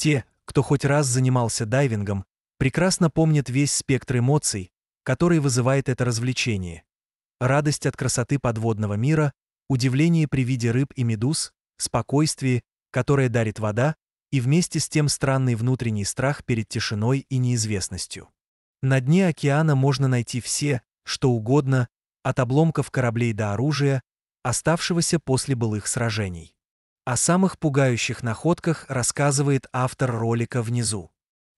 Те, кто хоть раз занимался дайвингом, прекрасно помнят весь спектр эмоций, которые вызывает это развлечение. Радость от красоты подводного мира, удивление при виде рыб и медуз, спокойствие, которое дарит вода, и вместе с тем странный внутренний страх перед тишиной и неизвестностью. На дне океана можно найти все, что угодно, от обломков кораблей до оружия, оставшегося после былых сражений. О самых пугающих находках рассказывает автор ролика внизу.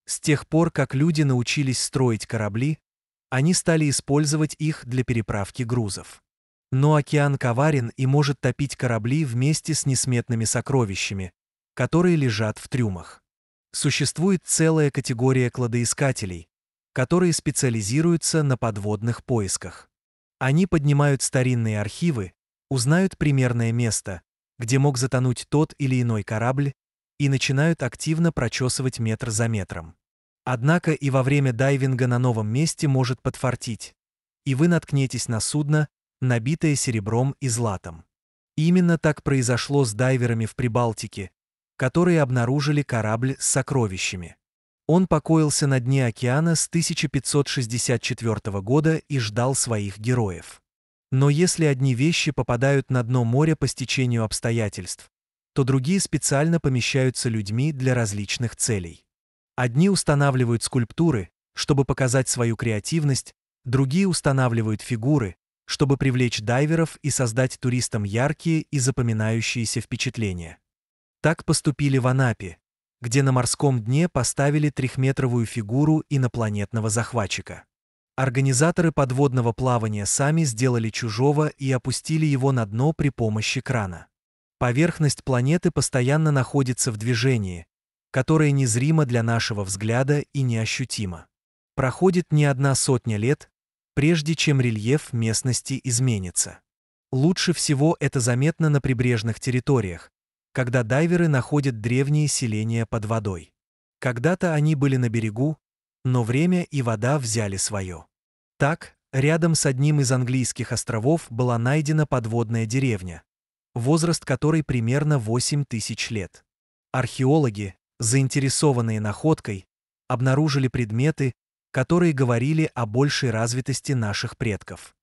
С тех пор, как люди научились строить корабли, они стали использовать их для переправки грузов. Но океан коварен и может топить корабли вместе с несметными сокровищами, которые лежат в трюмах. Существует целая категория кладоискателей, которые специализируются на подводных поисках. Они поднимают старинные архивы, узнают примерное место, где мог затонуть тот или иной корабль, и начинают активно прочесывать метр за метром. Однако и во время дайвинга на новом месте может подфартить, и вы наткнетесь на судно, набитое серебром и златом. Именно так произошло с дайверами в Прибалтике, которые обнаружили корабль с сокровищами. Он покоился на дне океана с 1564 года и ждал своих героев. Но если одни вещи попадают на дно моря по стечению обстоятельств, то другие специально помещаются людьми для различных целей. Одни устанавливают скульптуры, чтобы показать свою креативность, другие устанавливают фигуры, чтобы привлечь дайверов и создать туристам яркие и запоминающиеся впечатления. Так поступили в Анапе, где на морском дне поставили трехметровую фигуру инопланетного захватчика. Организаторы подводного плавания сами сделали чужого и опустили его на дно при помощи крана. Поверхность планеты постоянно находится в движении, которое незримо для нашего взгляда и неощутимо. Проходит не одна сотня лет, прежде чем рельеф местности изменится. Лучше всего это заметно на прибрежных территориях, когда дайверы находят древние селения под водой. Когда-то они были на берегу, но время и вода взяли свое. Так, рядом с одним из английских островов была найдена подводная деревня, возраст которой примерно 8 тысяч лет. Археологи, заинтересованные находкой, обнаружили предметы, которые говорили о большей развитости наших предков.